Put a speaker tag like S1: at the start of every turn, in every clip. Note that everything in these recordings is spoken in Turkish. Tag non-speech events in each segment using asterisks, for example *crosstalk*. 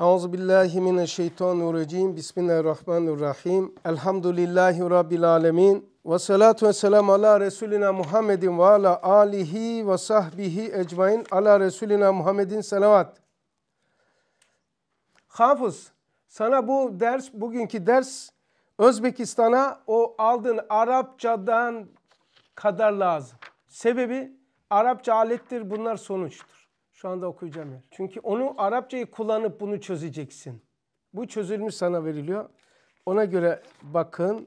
S1: Euzu billahi mineşşeytanirracim. Bismillahirrahmanirrahim. Elhamdülillahi rabbil alamin. Ve salatu ve selam ala Resulina Muhammedin ve ala alihi ve sahbihi ecmain. Ala Resulina Muhammedin selavat. Hafız, sana bu ders, bugünkü ders Özbekistan'a o aldığın Arapçadan kadar lazım. Sebebi Arapça alettir, bunlar sonuçtur. Şu anda okuyacağım yer. Çünkü onu Arapçayı kullanıp bunu çözeceksin. Bu çözülmüş sana veriliyor. Ona göre bakın.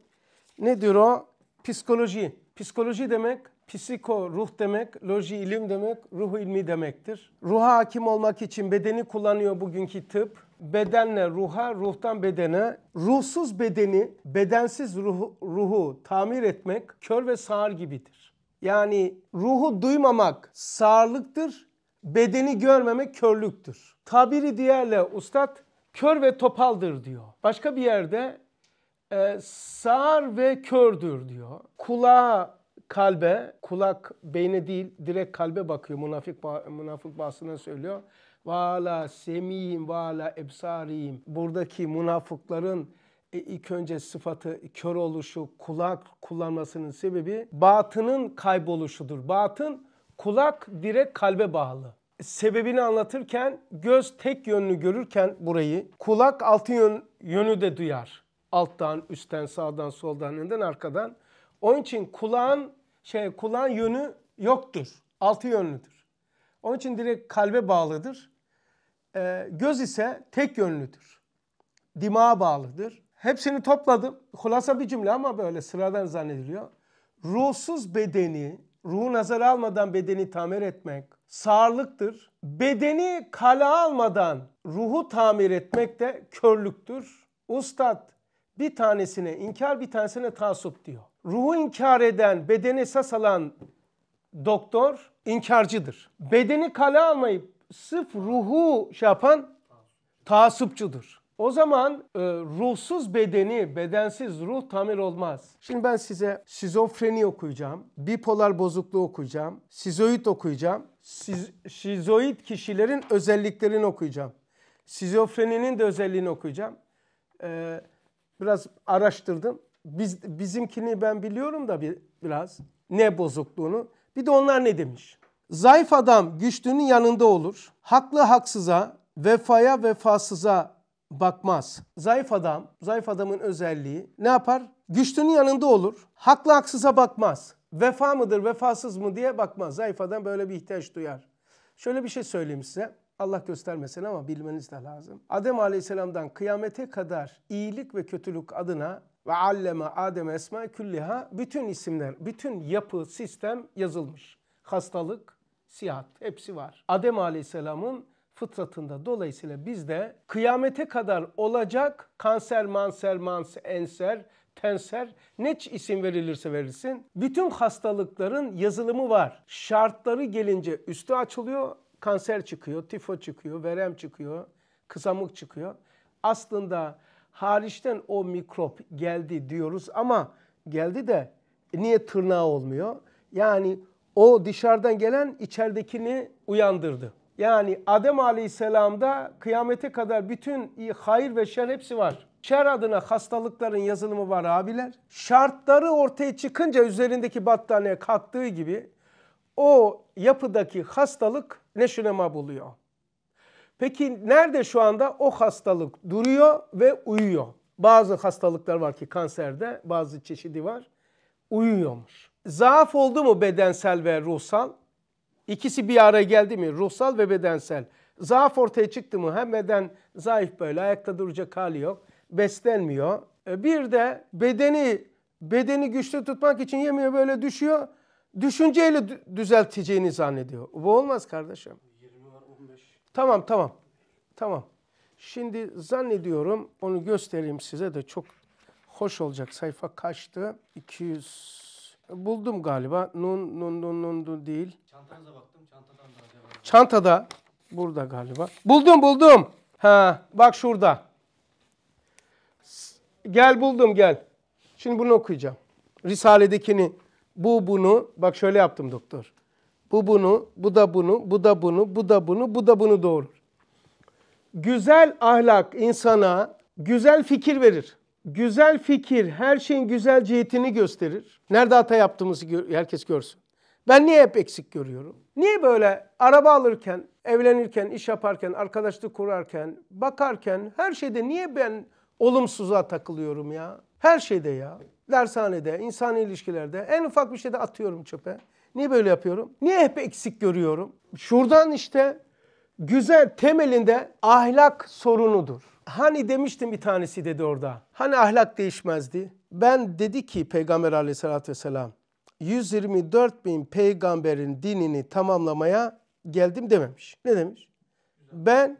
S1: Nedir o? Psikoloji. Psikoloji demek Psiko ruh demek, loji ilim demek, ruh ilmi demektir. Ruha hakim olmak için bedeni kullanıyor bugünkü tıp. Bedenle ruha, ruhtan bedene, ruhsuz bedeni, bedensiz ruhu, ruhu tamir etmek kör ve sağır gibidir. Yani ruhu duymamak sağırlıktır, bedeni görmemek körlüktür. Tabiri diğerle ustad kör ve topaldır diyor. Başka bir yerde e, sağır ve kördür diyor. Kulağa kalbe, kulak beyne değil direkt kalbe bakıyor. Münafık münafık bahsine söylüyor. Vala semiyim vala ebsariyim. Buradaki münafıkların e, ilk önce sıfatı kör oluşu, kulak kullanmasının sebebi batının kayboluşudur. Batın kulak direkt kalbe bağlı sebebini anlatırken göz tek yönlü görürken burayı, kulak altı yön, yönü de duyar. Alttan, üstten, sağdan, soldan, önden, arkadan. Onun için kulağın şey kulağın yönü yoktur. Altı yönlüdür. Onun için direkt kalbe bağlıdır. E, göz ise tek yönlüdür. Dimağa bağlıdır. Hepsini topladım. Hulasa bir cümle ama böyle sıradan zannediliyor. Ruhsuz bedeni ruhu nazara almadan bedeni tamir etmek sağırlıktır. Bedeni kale almadan ruhu tamir etmek de körlüktür. Ustad bir tanesine inkar bir tanesine tasup diyor. Ruhu inkar eden bedeni esas alan doktor inkarcıdır. Bedeni kale almayıp sırf ruhu şey yapan tasupçudur. O zaman e, ruhsuz bedeni, bedensiz ruh tamir olmaz. Şimdi ben size şizofreni okuyacağım, bipolar bozukluğu okuyacağım, sizoid okuyacağım, Siz, şizoid kişilerin özelliklerini okuyacağım. Şizofreninin de özelliğini okuyacağım. Ee, biraz araştırdım. Biz, bizimkini ben biliyorum da bir, biraz ne bozukluğunu. Bir de onlar ne demiş? Zayıf adam güçlünün yanında olur. Haklı haksıza, vefaya vefasıza bakmaz. Zayıf adam, zayıf adamın özelliği ne yapar? Güçlünün yanında olur. Haklı haksıza bakmaz. Vefa mıdır, vefasız mı diye bakmaz. Zayıf adam böyle bir ihtiyaç duyar. Şöyle bir şey söyleyeyim size. Allah göstermesin ama bilmeniz de lazım. Adem Aleyhisselam'dan kıyamete kadar iyilik ve kötülük adına ve alleme Adem esma külliha bütün isimler, bütün yapı, sistem yazılmış. Hastalık, sihat hepsi var. Adem Aleyhisselam'ın fıtratında. Dolayısıyla bizde kıyamete kadar olacak kanser, manser, manser, enser, tenser ne isim verilirse verilsin bütün hastalıkların yazılımı var. Şartları gelince üstü açılıyor, kanser çıkıyor, tifo çıkıyor, verem çıkıyor, kısamık çıkıyor. Aslında hariçten o mikrop geldi diyoruz ama geldi de niye tırnağı olmuyor? Yani o dışarıdan gelen içeridekini uyandırdı. Yani Adem Aleyhisselam'da kıyamete kadar bütün hayır ve şer hepsi var. Şer adına hastalıkların yazılımı var abiler. Şartları ortaya çıkınca üzerindeki battaniye kalktığı gibi o yapıdaki hastalık neşünema buluyor. Peki nerede şu anda o hastalık duruyor ve uyuyor? Bazı hastalıklar var ki kanserde bazı çeşidi var. Uyuyormuş. Zaaf oldu mu bedensel ve ruhsal? İkisi bir araya geldi mi? Ruhsal ve bedensel. Zaaf ortaya çıktı mı? Hem beden zayıf böyle ayakta duracak hali yok. Beslenmiyor. E, bir de bedeni bedeni güçlü tutmak için yemiyor böyle düşüyor. Düşünceyle düzelteceğini zannediyor. Bu olmaz kardeşim. 15. Tamam tamam. Tamam. Şimdi zannediyorum onu göstereyim size de çok hoş olacak. Sayfa kaçtı? 200 Buldum galiba. Nun nun nun nun, nun değil. Çantanıza baktım. Çantadan da acaba. Çantada. Burada galiba. Buldum buldum. Ha bak şurada. Gel buldum gel. Şimdi bunu okuyacağım. Risaledekini bu bunu bak şöyle yaptım doktor. Bu bunu, bu da bunu, bu da bunu, bu da bunu, bu da bunu doğurur. Güzel ahlak insana güzel fikir verir güzel fikir her şeyin güzel cihetini gösterir. Nerede hata yaptığımızı herkes görsün. Ben niye hep eksik görüyorum? Niye böyle araba alırken, evlenirken, iş yaparken, arkadaşlık kurarken, bakarken her şeyde niye ben olumsuza takılıyorum ya? Her şeyde ya. Dershanede, insani ilişkilerde en ufak bir şeyde atıyorum çöpe. Niye böyle yapıyorum? Niye hep eksik görüyorum? Şuradan işte güzel temelinde ahlak sorunudur. Hani demiştim bir tanesi dedi orada. Hani ahlak değişmezdi. Ben dedi ki Peygamber aleyhissalatü vesselam 124 bin peygamberin dinini tamamlamaya geldim dememiş. Ne demiş? Ben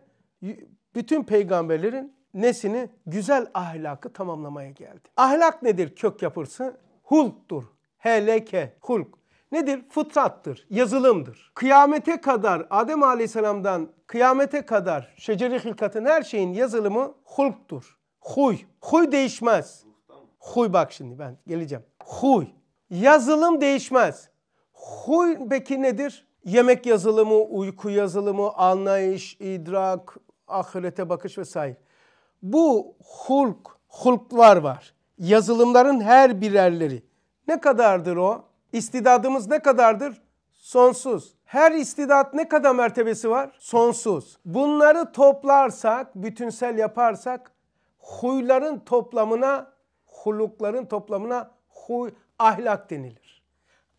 S1: bütün peygamberlerin nesini? Güzel ahlakı tamamlamaya geldim. Ahlak nedir kök yapısı? Hulktur. Heleke, hulk nedir? Fıtrattır, yazılımdır. Kıyamete kadar Adem Aleyhisselam'dan kıyamete kadar şeceri hilkatın her şeyin yazılımı hulktur. Huy. Huy değişmez. Huy bak şimdi ben geleceğim. Huy. Yazılım değişmez. Huy peki nedir? Yemek yazılımı, uyku yazılımı, anlayış, idrak, ahirete bakış vesaire. Bu hulk, hulklar var. Yazılımların her birerleri. Ne kadardır o? İstidadımız ne kadardır? Sonsuz. Her istidat ne kadar mertebesi var? Sonsuz. Bunları toplarsak, bütünsel yaparsak huyların toplamına, hulukların toplamına huy, ahlak denilir.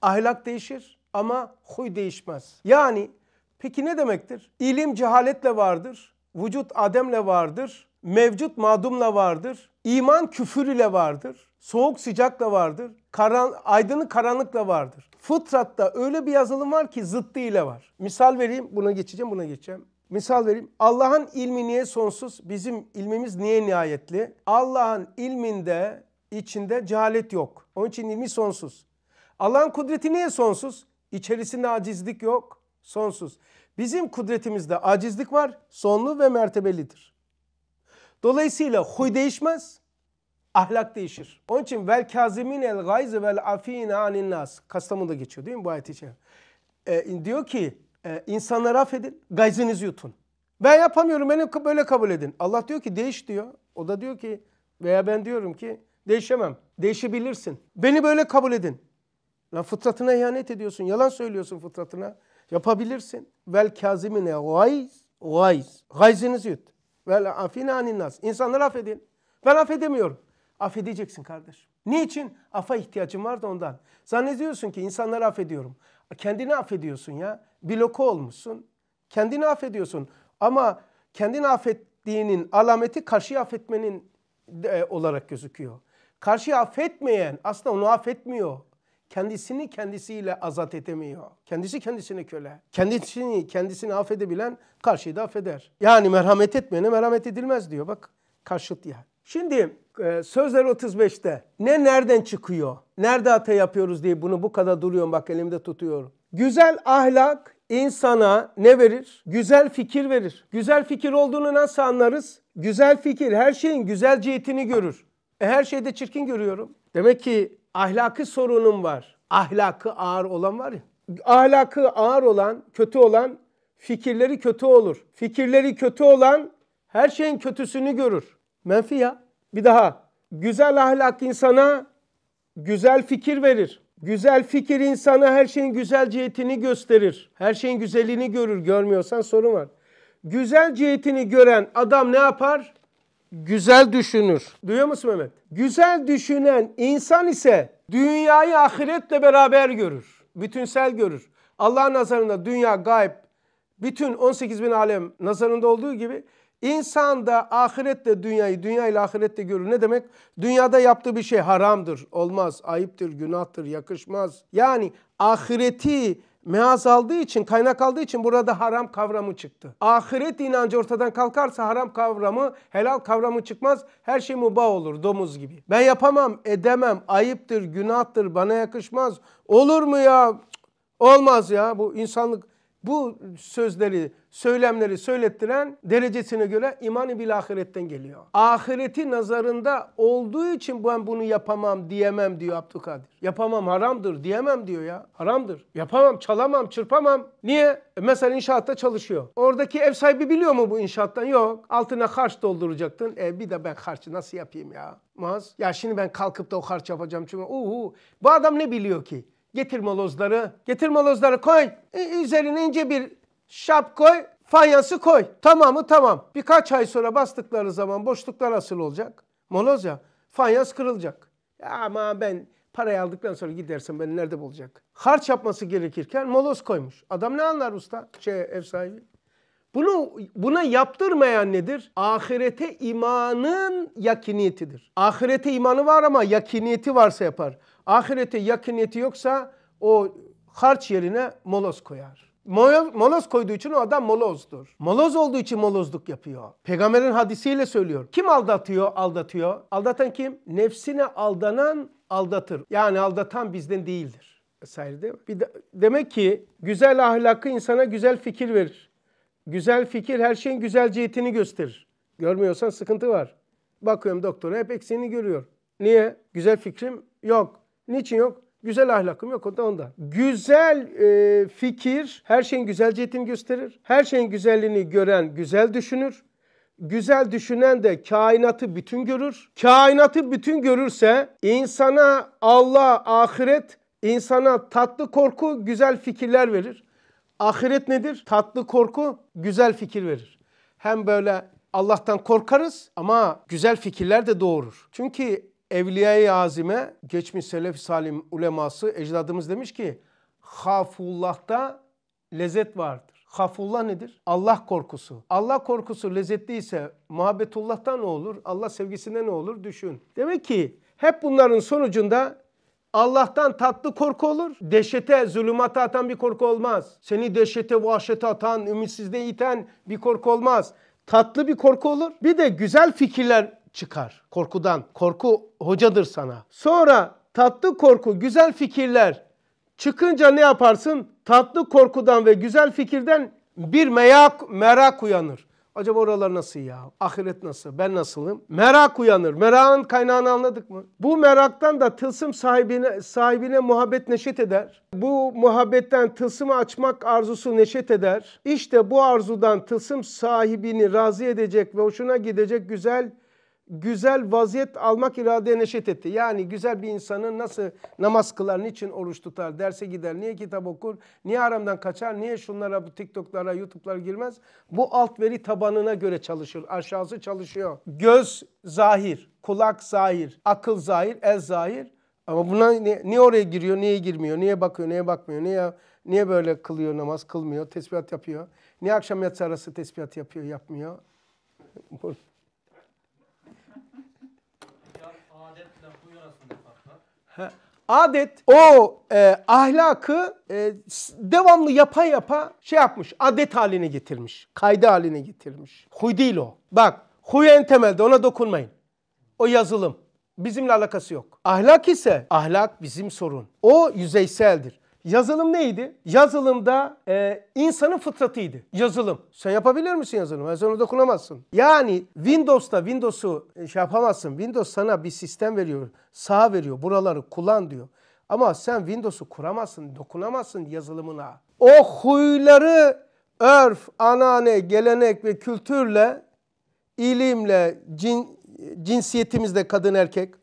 S1: Ahlak değişir ama huy değişmez. Yani peki ne demektir? İlim cehaletle vardır, vücut ademle vardır, mevcut madumla vardır, iman küfür ile vardır, Soğuk sıcak da vardır. Karan, aydınlık da vardır. Fıtratta öyle bir yazılım var ki zıttıyla var. Misal vereyim. Buna geçeceğim, buna geçeceğim. Misal vereyim. Allah'ın ilmi niye sonsuz? Bizim ilmimiz niye nihayetli? Allah'ın ilminde içinde cehalet yok. Onun için ilmi sonsuz. Allah'ın kudreti niye sonsuz? İçerisinde acizlik yok. Sonsuz. Bizim kudretimizde acizlik var. Sonlu ve mertebelidir. Dolayısıyla huy değişmez ahlak değişir. Onun için vel kazimin el gayz vel afin anin nas. Kastamonu'da geçiyor değil mi bu ayet için? E, diyor ki e, insanlara affedin, gayzinizi yutun. Ben yapamıyorum, beni böyle kabul edin. Allah diyor ki değiş diyor. O da diyor ki veya ben diyorum ki değişemem, değişebilirsin. Beni böyle kabul edin. Lan fıtratına ihanet ediyorsun, yalan söylüyorsun fıtratına. Yapabilirsin. Vel kazimine gayz, gayz. Gayzinizi yut. Vel afine anin nas. İnsanları affedin. Ben affedemiyorum. Affedeceksin kardeşim. Niçin? Afa ihtiyacın var da ondan. Zannediyorsun ki insanları affediyorum. Kendini affediyorsun ya. Bloke olmuşsun. Kendini affediyorsun. Ama kendini affettiğinin alameti karşıya affetmenin de, e, olarak gözüküyor. Karşıya affetmeyen aslında onu affetmiyor. Kendisini kendisiyle azat edemiyor. Kendisi kendisine köle. Kendisini kendisini affedebilen karşıyı da affeder. Yani merhamet etmeyene merhamet edilmez diyor bak. Karşıt yani. Şimdi ee, sözler 35'te. Ne nereden çıkıyor? Nerede hata yapıyoruz diye bunu bu kadar duruyorum bak elimde tutuyorum. Güzel ahlak insana ne verir? Güzel fikir verir. Güzel fikir olduğunu nasıl anlarız? Güzel fikir her şeyin güzel cihetini görür. E her şeyde çirkin görüyorum. Demek ki ahlakı sorunum var. Ahlakı ağır olan var ya. Ahlakı ağır olan, kötü olan fikirleri kötü olur. Fikirleri kötü olan her şeyin kötüsünü görür. Menfi ya. Bir daha. Güzel ahlak insana güzel fikir verir. Güzel fikir insana her şeyin güzel cihetini gösterir. Her şeyin güzelliğini görür. Görmüyorsan sorun var. Güzel cihetini gören adam ne yapar? Güzel düşünür. Duyuyor musun Mehmet? Güzel düşünen insan ise dünyayı ahiretle beraber görür. Bütünsel görür. Allah'ın nazarında dünya gayb bütün 18 bin alem nazarında olduğu gibi İnsan da ahirette dünyayı, dünya ile ahirette görür. Ne demek? Dünyada yaptığı bir şey haramdır, olmaz, ayıptır, günahtır, yakışmaz. Yani ahireti meaz aldığı için, kaynak aldığı için burada haram kavramı çıktı. Ahiret inancı ortadan kalkarsa haram kavramı, helal kavramı çıkmaz. Her şey mübah olur domuz gibi. Ben yapamam, edemem, ayıptır, günahtır, bana yakışmaz. Olur mu ya? Olmaz ya bu insanlık bu sözleri, söylemleri söylettiren derecesine göre imanı bil ahiretten geliyor. Ahireti nazarında olduğu için ben bunu yapamam diyemem diyor Abdülkadir. Yapamam haramdır diyemem diyor ya. Haramdır. Yapamam, çalamam, çırpamam. Niye? E mesela inşaatta çalışıyor. Oradaki ev sahibi biliyor mu bu inşaattan? Yok. Altına harç dolduracaktın. E bir de ben harçı nasıl yapayım ya? Maz. Ya şimdi ben kalkıp da o harç yapacağım çünkü. Uhu. Bu adam ne biliyor ki? Getir molozları. Getir molozları koy. E, üzerine ince bir şap koy. Fayansı koy. Tamamı tamam. Birkaç ay sonra bastıkları zaman boşluklar asıl olacak. Moloz ya. Fayans kırılacak. Ya ama ben parayı aldıktan sonra gidersem ben nerede bulacak? Harç yapması gerekirken moloz koymuş. Adam ne anlar usta? Şey ev sahibi. Bunu buna yaptırmayan nedir? Ahirete imanın yakiniyetidir. Ahirete imanı var ama yakiniyeti varsa yapar ahirete yakıniyeti yoksa o harç yerine moloz koyar. Moloz, moloz koyduğu için o adam molozdur. Moloz olduğu için molozluk yapıyor. Peygamberin hadisiyle söylüyor. Kim aldatıyor? Aldatıyor. Aldatan kim? Nefsine aldanan aldatır. Yani aldatan bizden değildir. Vesaire değil mi? Bir de, demek ki güzel ahlakı insana güzel fikir verir. Güzel fikir her şeyin güzel cihetini gösterir. Görmüyorsan sıkıntı var. Bakıyorum doktora hep eksiğini görüyor. Niye? Güzel fikrim yok. Niçin yok? Güzel ahlakım yok o da onda. Güzel e, fikir her şeyin güzel cihetini gösterir. Her şeyin güzelliğini gören güzel düşünür. Güzel düşünen de kainatı bütün görür. Kainatı bütün görürse insana Allah, ahiret, insana tatlı korku, güzel fikirler verir. Ahiret nedir? Tatlı korku, güzel fikir verir. Hem böyle Allah'tan korkarız ama güzel fikirler de doğurur. Çünkü Evliya-i Azim'e geçmiş selef salim uleması ecdadımız demiş ki hafullah'ta lezzet vardır. Hafullah nedir? Allah korkusu. Allah korkusu lezzetliyse muhabbetullah'ta ne olur? Allah sevgisinde ne olur? Düşün. Demek ki hep bunların sonucunda Allah'tan tatlı korku olur. Dehşete, zulümata atan bir korku olmaz. Seni dehşete, vahşete atan, ümitsizliğe iten bir korku olmaz. Tatlı bir korku olur. Bir de güzel fikirler çıkar. Korkudan. Korku hocadır sana. Sonra tatlı korku, güzel fikirler çıkınca ne yaparsın? Tatlı korkudan ve güzel fikirden bir meyak, merak uyanır. Acaba oralar nasıl ya? Ahiret nasıl? Ben nasılım? Merak uyanır. Merakın kaynağını anladık mı? Bu meraktan da tılsım sahibine, sahibine muhabbet neşet eder. Bu muhabbetten tılsımı açmak arzusu neşet eder. İşte bu arzudan tılsım sahibini razı edecek ve hoşuna gidecek güzel güzel vaziyet almak iradeye neşet etti. Yani güzel bir insanın nasıl namaz kılar, niçin oruç tutar, derse gider, niye kitap okur, niye haramdan kaçar, niye şunlara, bu TikTok'lara, YouTube'lara girmez. Bu alt veri tabanına göre çalışır. Aşağısı çalışıyor. Göz zahir, kulak zahir, akıl zahir, el zahir. Ama buna niye, niye oraya giriyor, niye girmiyor, niye bakıyor, niye bakmıyor, niye niye böyle kılıyor namaz, kılmıyor, tesbihat yapıyor. Niye akşam yatsı arası tesbihat yapıyor, yapmıyor. Adet o e, ahlakı e, devamlı yapa yapa şey yapmış, adet haline getirmiş, kaydı haline getirmiş. Huy değil o. Bak, huy en temelde ona dokunmayın. O yazılım. Bizimle alakası yok. Ahlak ise ahlak bizim sorun. O yüzeyseldir. Yazılım neydi? Yazılımda e, insanın fıtratıydı. Yazılım. Sen yapabilir misin yazılım? sen ona dokunamazsın. Yani Windows'ta Windows'u e, şey yapamazsın. Windows sana bir sistem veriyor. Sağ veriyor. Buraları kullan diyor. Ama sen Windows'u kuramazsın, dokunamazsın yazılımına. O huyları örf, anane, gelenek ve kültürle, ilimle, cin, e, cinsiyetimizde kadın erkek,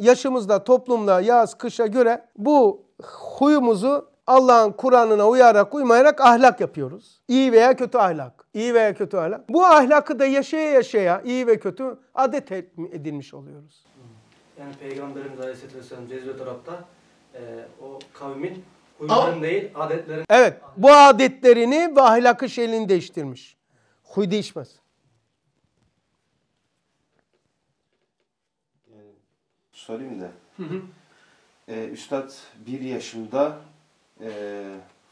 S1: yaşımızda, toplumda, yaz, kışa göre bu huyumuzu Allah'ın Kur'an'ına uyarak, uymayarak ahlak yapıyoruz. İyi veya kötü ahlak. İyi veya kötü ahlak. Bu ahlakı da yaşaya yaşaya iyi ve kötü adet edilmiş oluyoruz. Yani Peygamberimiz Aleyhisselatü Vesselam Cezve tarafta e, o kavmin huyların değil adetlerin... Evet. Bu adetlerini ve ahlakı şeyini değiştirmiş. Huy değişmez.
S2: sorayım da. Hı hı. Ee, Üstad bir yaşımda e,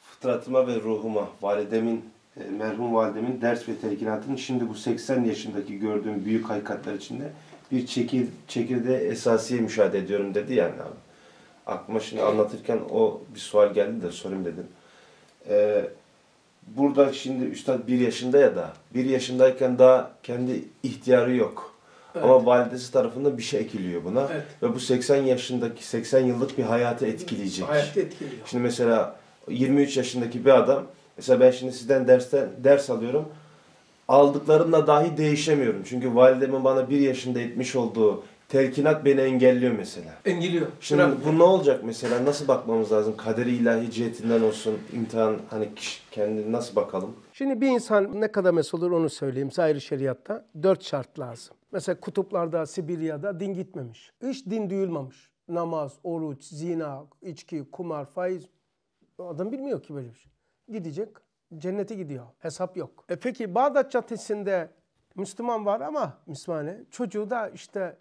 S2: fıtratıma ve ruhuma, validemin, e, merhum validemin ders ve telkinatının şimdi bu 80 yaşındaki gördüğüm büyük hakikatler içinde bir çekir, çekirde esasiye müşahede ediyorum dedi yani abi. Aklıma şimdi anlatırken o bir sual geldi de sorayım dedim. Ee, burada şimdi üstad bir yaşında ya da bir yaşındayken daha kendi ihtiyarı yok Evet. Ama validesi tarafında bir şey ekiliyor buna. Evet. Ve bu 80 yaşındaki, 80 yıllık bir hayatı etkileyecek. Hayatı etkiliyor. Şimdi mesela 23 yaşındaki bir adam, mesela ben şimdi sizden dersten ders alıyorum. Aldıklarımla dahi değişemiyorum. Çünkü validemin bana bir yaşında etmiş olduğu telkinat beni engelliyor mesela. Engelliyor. Şimdi Bırak. bu ne olacak mesela? Nasıl bakmamız lazım? Kaderi ilahi cihetinden olsun, imtihan hani kendini nasıl bakalım?
S1: Şimdi bir insan ne kadar mesul olur onu söyleyeyim. Zahiri şeriatta dört şart lazım. Mesela kutuplarda, Sibirya'da din gitmemiş. Hiç din duyulmamış. Namaz, oruç, zina, içki, kumar, faiz. Adam bilmiyor ki böyle bir şey. Gidecek, cennete gidiyor. Hesap yok. E peki Bağdat Caddesi'nde Müslüman var ama Müslümanı çocuğu da işte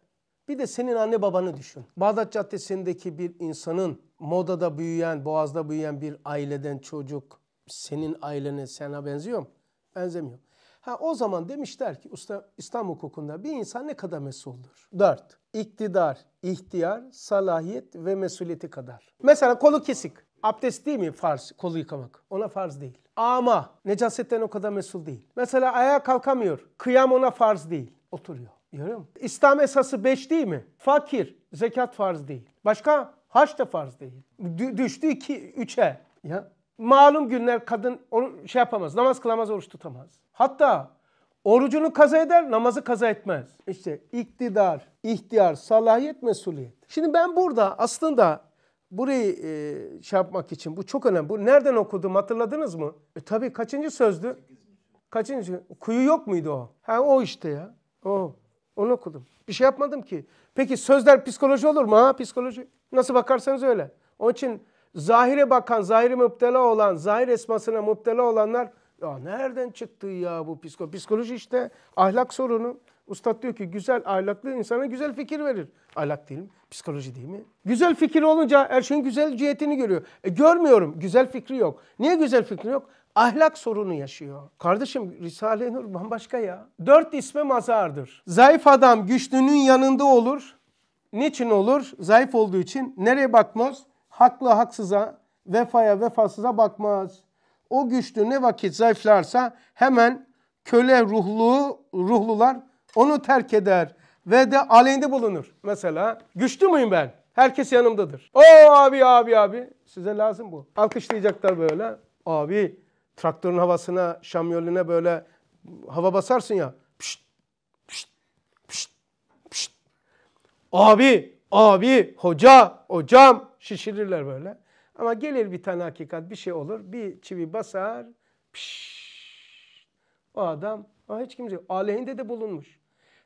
S1: bir de senin anne babanı düşün. Bağdat Caddesi'ndeki bir insanın modada büyüyen, boğazda büyüyen bir aileden çocuk senin ailene sana benziyor mu? Benzemiyor. Ha o zaman demişler ki usta İslam hukukunda bir insan ne kadar mesuldür? Dört. İktidar, ihtiyar, salahiyet ve mesuliyeti kadar. Mesela kolu kesik. Abdest değil mi farz kolu yıkamak? Ona farz değil. Ama necasetten o kadar mesul değil. Mesela ayağa kalkamıyor. Kıyam ona farz değil. Oturuyor. Görüyor musun? İslam esası beş değil mi? Fakir, zekat farz değil. Başka? Haç da farz değil. D- düştü 2 3'e. Ya malum günler kadın onu şey yapamaz. Namaz kılamaz, oruç tutamaz. Hatta orucunu kaza eder, namazı kaza etmez. İşte iktidar, ihtiyar, salahiyet, mesuliyet. Şimdi ben burada aslında burayı e, şey yapmak için bu çok önemli. Bu nereden okudum hatırladınız mı? E tabii kaçıncı sözdü? Kaçıncı? Kuyu yok muydu o? Ha o işte ya. O. Onu okudum. Bir şey yapmadım ki. Peki sözler psikoloji olur mu? Ha psikoloji. Nasıl bakarsanız öyle. Onun için zahire bakan, zahiri müptela olan, zahir esmasına müptela olanlar ya nereden çıktı ya bu psikoloji? Psikoloji işte ahlak sorunu. Ustad diyor ki güzel ahlaklı insana güzel fikir verir. Ahlak değil mi? Psikoloji değil mi? Güzel fikir olunca her şeyin güzel cihetini görüyor. E, görmüyorum. Güzel fikri yok. Niye güzel fikri yok? Ahlak sorunu yaşıyor. Kardeşim Risale-i Nur bambaşka ya. Dört isme mazardır. Zayıf adam güçlünün yanında olur. Niçin olur? Zayıf olduğu için. Nereye bakmaz? Haklı haksıza, vefaya vefasıza bakmaz. O güçlü ne vakit zayıflarsa hemen köle ruhlu ruhlular onu terk eder ve de aleyhinde bulunur. Mesela güçlü müyüm ben? Herkes yanımdadır. O abi abi abi size lazım bu. Alkışlayacaklar böyle. Abi traktörün havasına, şamyolüne böyle hava basarsın ya. Pişt, pişt, pişt, pişt. Abi, abi, hoca, hocam şişirirler böyle. Ama gelir bir tane hakikat bir şey olur. Bir çivi basar. Pişş, o adam ama hiç kimse yok. aleyhinde de bulunmuş.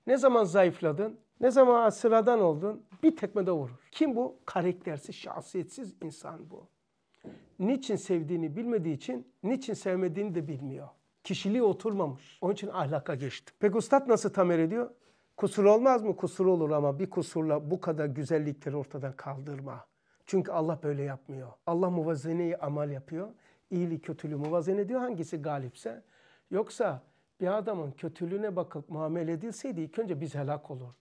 S1: Ne zaman zayıfladın? Ne zaman sıradan oldun? Bir tekme de vurur. Kim bu? Karaktersiz, şahsiyetsiz insan bu. Niçin sevdiğini bilmediği için, niçin sevmediğini de bilmiyor. Kişiliği oturmamış. Onun için ahlaka geçti. Peki ustad nasıl tamir ediyor? Kusur olmaz mı? Kusur olur ama bir kusurla bu kadar güzellikleri ortadan kaldırma. Çünkü Allah böyle yapmıyor. Allah muvazeneyi amal yapıyor. İyiliği kötülüğü muvazene diyor. hangisi galipse. Yoksa bir adamın kötülüğüne bakıp muamele edilseydi ilk önce biz helak olurduk.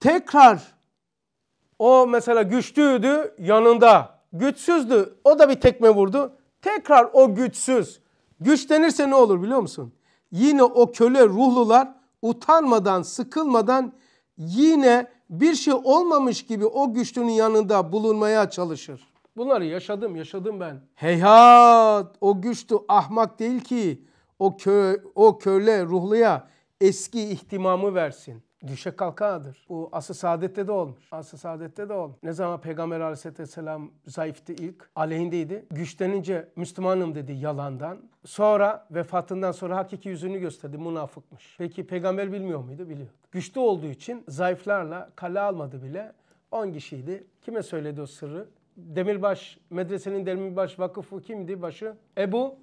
S1: Tekrar o mesela güçlüydü yanında. Güçsüzdü o da bir tekme vurdu. Tekrar o güçsüz. güçlenirse ne olur biliyor musun? Yine o köle ruhlular utanmadan, sıkılmadan yine bir şey olmamış gibi o güçlünün yanında bulunmaya çalışır. Bunları yaşadım, yaşadım ben. Heyhat! O güçlü ahmak değil ki o, kö, o köle ruhluya eski ihtimamı versin düşe kalkadır. Bu asıl saadette de olmuş. Asıl saadette de olmuş. Ne zaman Peygamber aleyhisselam zayıftı ilk, aleyhindeydi. Güçlenince Müslümanım dedi yalandan. Sonra vefatından sonra hakiki yüzünü gösterdi. Münafıkmış. Peki peygamber bilmiyor muydu? Biliyor. Güçlü olduğu için zayıflarla kale almadı bile. 10 kişiydi. Kime söyledi o sırrı? Demirbaş, medresenin Demirbaş vakıfı kimdi başı? Ebu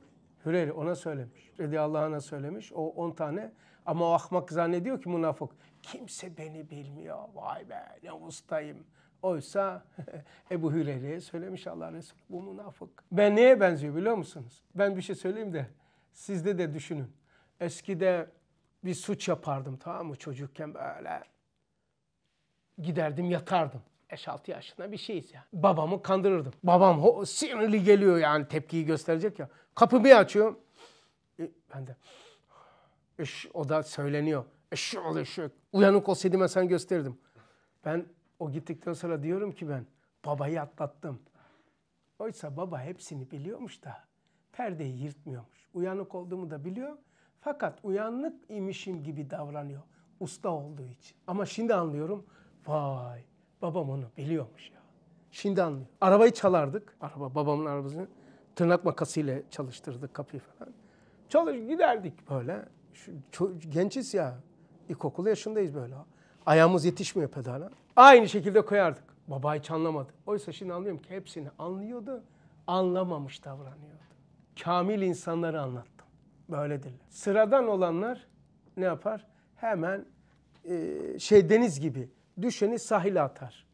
S1: Hüreyre ona söylemiş. Radiyallahu anh'a söylemiş. O 10 tane ama o ahmak zannediyor ki münafık. Kimse beni bilmiyor. Vay be ne ustayım. Oysa *laughs* Ebu Hüreyre'ye söylemiş Allah Resulü bu münafık. Ben neye benziyor biliyor musunuz? Ben bir şey söyleyeyim de sizde de düşünün. Eskide bir suç yapardım tamam mı çocukken böyle. Giderdim yatardım. 5-6 yaşında bir şeyiz ya. Yani. Babamı kandırırdım. Babam o sinirli geliyor yani tepkiyi gösterecek ya. Kapımı bir açıyor. E, ben de. Üş, o da söyleniyor. Eşşek ol eşşek. Uyanık olsaydım ben sana gösterirdim. Ben o gittikten sonra diyorum ki ben babayı atlattım. Oysa baba hepsini biliyormuş da perdeyi yırtmıyormuş. Uyanık olduğumu da biliyor. Fakat uyanık imişim gibi davranıyor. Usta olduğu için. Ama şimdi anlıyorum. Vay babam onu biliyormuş ya. Şimdi anlıyorum. Arabayı çalardık. Araba babamın arabasını tırnak makasıyla çalıştırdık kapıyı falan. Çalış giderdik böyle. Şu, gençiz ya İlkokul yaşındayız böyle. Ayağımız yetişmiyor pedala. Aynı şekilde koyardık. Baba hiç anlamadı. Oysa şimdi anlıyorum ki hepsini anlıyordu, anlamamış davranıyordu. Kamil insanları anlattım. Böyledirler. Sıradan olanlar ne yapar? Hemen e, şey deniz gibi düşeni sahile atar.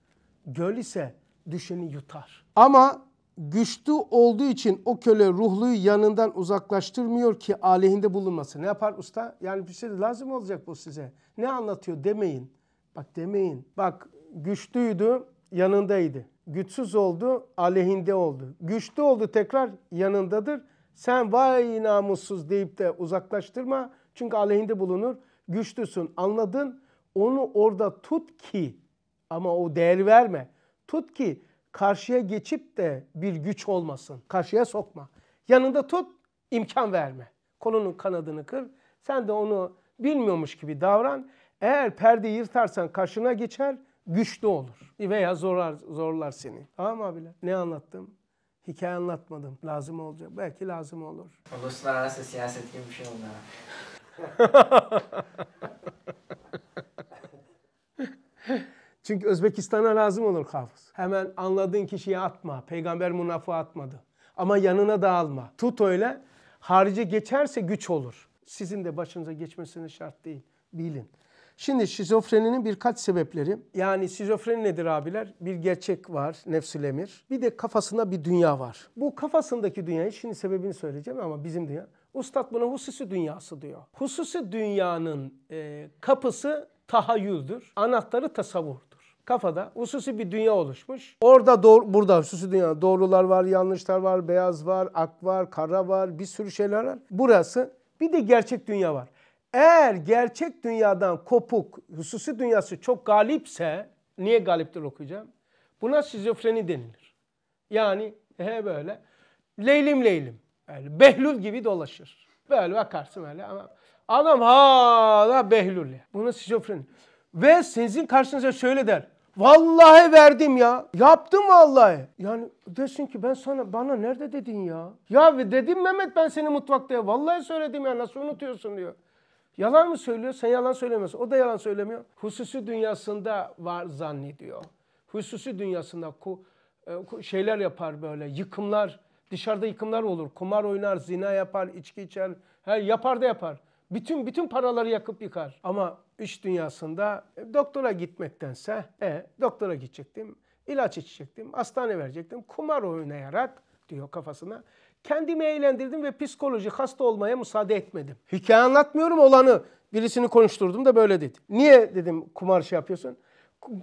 S1: Göl ise düşeni yutar. Ama güçlü olduğu için o köle ruhluyu yanından uzaklaştırmıyor ki aleyhinde bulunması. Ne yapar usta? Yani bir şey lazım olacak bu size. Ne anlatıyor demeyin. Bak demeyin. Bak güçlüydü yanındaydı. Güçsüz oldu aleyhinde oldu. Güçlü oldu tekrar yanındadır. Sen vay namussuz deyip de uzaklaştırma. Çünkü aleyhinde bulunur. Güçlüsün anladın. Onu orada tut ki ama o değer verme. Tut ki karşıya geçip de bir güç olmasın. Karşıya sokma. Yanında tut, imkan verme. Kolunun kanadını kır. Sen de onu bilmiyormuş gibi davran. Eğer perde yırtarsan karşına geçer, güçlü olur. Veya zorlar, zorlar seni. Tamam abiler? Ne anlattım? Hikaye anlatmadım. Lazım olacak. Belki lazım olur.
S2: Uluslararası siyaset gibi bir şey oldu. *laughs*
S1: Çünkü Özbekistan'a lazım olur hafız. Hemen anladığın kişiye atma. Peygamber münafı atmadı. Ama yanına da alma. Tut öyle. Harici geçerse güç olur. Sizin de başınıza geçmesine şart değil. Bilin. Şimdi şizofreninin birkaç sebepleri. Yani şizofreni nedir abiler? Bir gerçek var, nefsül emir. Bir de kafasında bir dünya var. Bu kafasındaki dünyayı şimdi sebebini söyleyeceğim ama bizim dünya. Ustad buna hususi dünyası diyor. Hususi dünyanın e, kapısı tahayyüldür. Anahtarı tasavvur kafada hususi bir dünya oluşmuş. Orada doğru, burada hususi dünya doğrular var, yanlışlar var, beyaz var, ak var, kara var, bir sürü şeyler var. Burası bir de gerçek dünya var. Eğer gerçek dünyadan kopuk, hususi dünyası çok galipse, niye galiptir okuyacağım? Buna şizofreni denilir. Yani he böyle leylim leylim. Böyle behlül gibi dolaşır. Böyle bakarsın öyle ama adam hala behlül. Ya. Buna şizofreni. Ve sizin karşınıza şöyle der. Vallahi verdim ya. Yaptım vallahi. Yani desin ki ben sana bana nerede dedin ya? Ya dedim Mehmet ben seni mutfakta ya. Vallahi söyledim ya nasıl unutuyorsun diyor. Yalan mı söylüyor? Sen yalan söylemiyorsun. O da yalan söylemiyor. Hususi dünyasında var zannediyor. Hususi dünyasında ku, e, şeyler yapar böyle yıkımlar. Dışarıda yıkımlar olur. Kumar oynar, zina yapar, içki içer. Her yapar da yapar. Bütün bütün paraları yakıp yıkar. Ama iş dünyasında e, doktora gitmektense e, doktora gidecektim, ilaç içecektim, hastane verecektim, kumar oynayarak diyor kafasına. Kendimi eğlendirdim ve psikoloji hasta olmaya müsaade etmedim. Hikaye anlatmıyorum olanı. Birisini konuşturdum da böyle dedi. Niye dedim kumar şey yapıyorsun?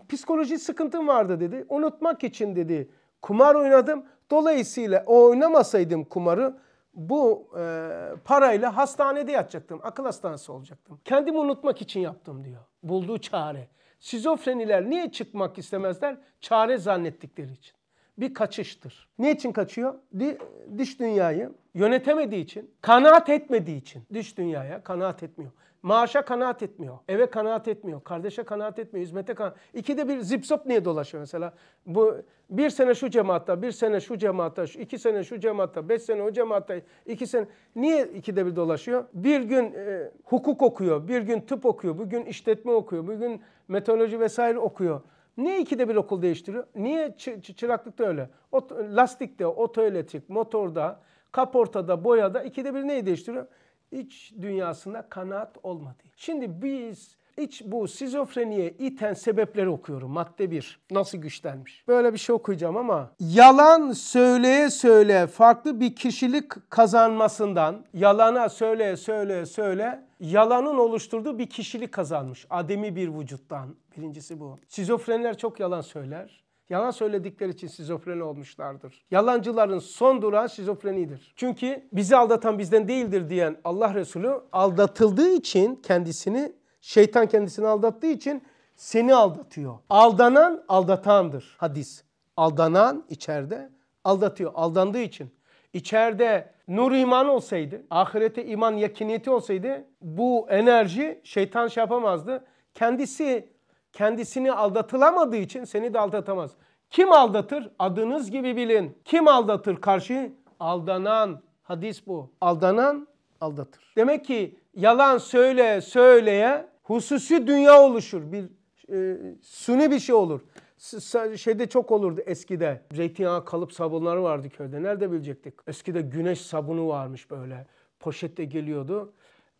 S1: Psikoloji sıkıntım vardı dedi. Unutmak için dedi kumar oynadım. Dolayısıyla oynamasaydım kumarı bu e, parayla hastanede yatacaktım. Akıl hastanesi olacaktım. Kendimi unutmak için yaptım diyor. Bulduğu çare. Şizofreniler niye çıkmak istemezler? Çare zannettikleri için. Bir kaçıştır. için kaçıyor? Di, dış dünyayı yönetemediği için, kanaat etmediği için. diş dünyaya kanaat etmiyor. Maaşa kanaat etmiyor. Eve kanaat etmiyor. Kardeşe kanaat etmiyor. Hizmete kanaat. İkide bir zipsop niye dolaşıyor mesela? Bu bir sene şu cemaatta, bir sene şu cemaatta, iki sene şu cemaatta, beş sene o cemaatta, iki sene. Niye ikide bir dolaşıyor? Bir gün e, hukuk okuyor, bir gün tıp okuyor, bugün işletme okuyor, bugün meteoroloji vesaire okuyor. Niye ikide bir okul değiştiriyor? Niye çı- çı- çıraklıkta öyle? Ot- lastikte, otoelektrik, motorda, kaportada, boyada ikide bir neyi değiştiriyor? iç dünyasına kanaat olmadı. Şimdi biz iç bu şizofreniye iten sebepleri okuyorum. Madde 1. Nasıl güçlenmiş? Böyle bir şey okuyacağım ama yalan söyleye söyle farklı bir kişilik kazanmasından yalana söyle söyle söyle yalanın oluşturduğu bir kişilik kazanmış. Ademi bir vücuttan. Birincisi bu. Şizofreniler çok yalan söyler. Yalan söyledikleri için şizofreni olmuşlardır. Yalancıların son durağı şizofrenidir. Çünkü bizi aldatan bizden değildir diyen Allah Resulü aldatıldığı için kendisini, şeytan kendisini aldattığı için seni aldatıyor. Aldanan aldatandır hadis. Aldanan içeride aldatıyor. Aldandığı için. İçeride nur iman olsaydı, ahirete iman yakiniyeti olsaydı bu enerji şeytan şey yapamazdı. Kendisi kendisini aldatılamadığı için seni de aldatamaz. Kim aldatır? Adınız gibi bilin. Kim aldatır karşı? Aldanan. Hadis bu. Aldanan aldatır. Demek ki yalan söyle söyleye hususi dünya oluşur. Bir e, suni bir şey olur. S şeyde çok olurdu eskide. Zeytinyağı kalıp sabunları vardı köyde. Nerede bilecektik? Eskide güneş sabunu varmış böyle. Poşette geliyordu.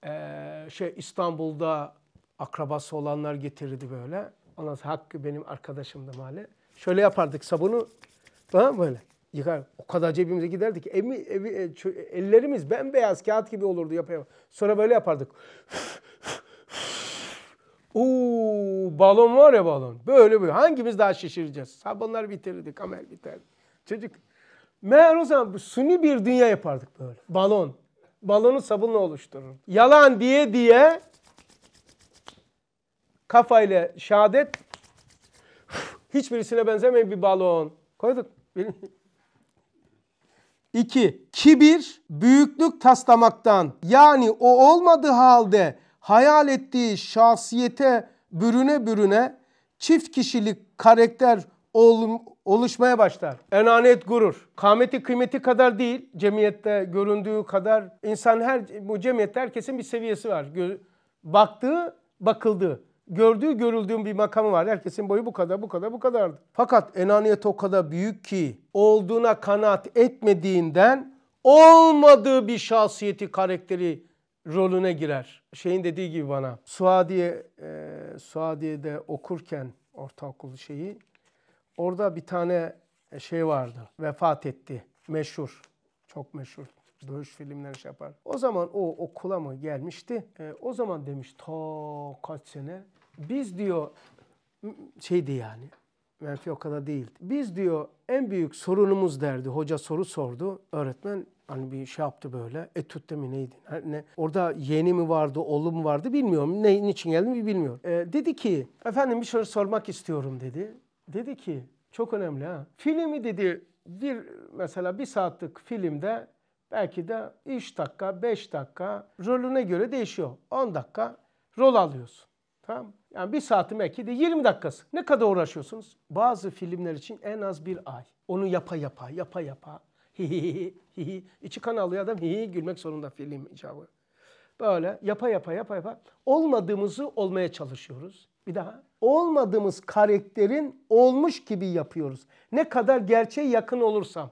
S1: Ee, şey İstanbul'da akrabası olanlar getirirdi böyle. Anas sonra Hakkı benim arkadaşımdı mali. Şöyle yapardık sabunu falan böyle. Yıkar. O kadar cebimize giderdi ki evi, evi, e, ellerimiz bembeyaz kağıt gibi olurdu yapayım. Sonra böyle yapardık. Uuu balon var ya balon. Böyle böyle. Hangimiz daha şişireceğiz? Sabunlar bitirdik, kamer biterdi. Çocuk. Meğer o zaman suni bir dünya yapardık böyle. Balon. Balonu sabunla oluşturur. Yalan diye diye kafayla şehadet hiçbirisine benzemeyen bir balon. Koyduk. *laughs* İki, kibir büyüklük taslamaktan yani o olmadığı halde hayal ettiği şahsiyete bürüne bürüne çift kişilik karakter ol, oluşmaya başlar. enanet gurur. Kâmeti kıymeti kadar değil cemiyette göründüğü kadar. insan her bu cemiyette herkesin bir seviyesi var. baktığı bakıldığı gördüğü görüldüğüm bir makamı var. Herkesin boyu bu kadar, bu kadar, bu kadardı. Fakat enaniyet o kadar büyük ki olduğuna kanaat etmediğinden olmadığı bir şahsiyeti, karakteri rolüne girer. Şeyin dediği gibi bana Suadiye, e, Suadiye'de okurken ortaokul şeyi orada bir tane e, şey vardı. Vefat etti. Meşhur. Çok meşhur dövüş filmleri şey yapar. O zaman o okula mı gelmişti? E, o zaman demiş ta kaç sene biz diyor şeydi yani menfi o kadar değil. Biz diyor en büyük sorunumuz derdi. Hoca soru sordu. Öğretmen hani bir şey yaptı böyle. Etütte mi neydi? Ne? Orada yeğeni mi vardı, oğlu mu vardı bilmiyorum. Ne, niçin geldi bilmiyorum. ee, dedi ki efendim bir soru sormak istiyorum dedi. Dedi ki çok önemli ha. Filmi dedi bir mesela bir saatlik filmde belki de 3 dakika, 5 dakika rolüne göre değişiyor. 10 dakika rol alıyorsun. Tamam yani bir saati belki de 20 dakikası. Ne kadar uğraşıyorsunuz? Bazı filmler için en az bir ay. Onu yapa yapa, yapa yapa. Hi İçi kan alıyor adam. Hi gülmek zorunda film icabı. Böyle yapa yapa yapa yapa. Olmadığımızı olmaya çalışıyoruz. Bir daha. Olmadığımız karakterin olmuş gibi yapıyoruz. Ne kadar gerçeğe yakın olursam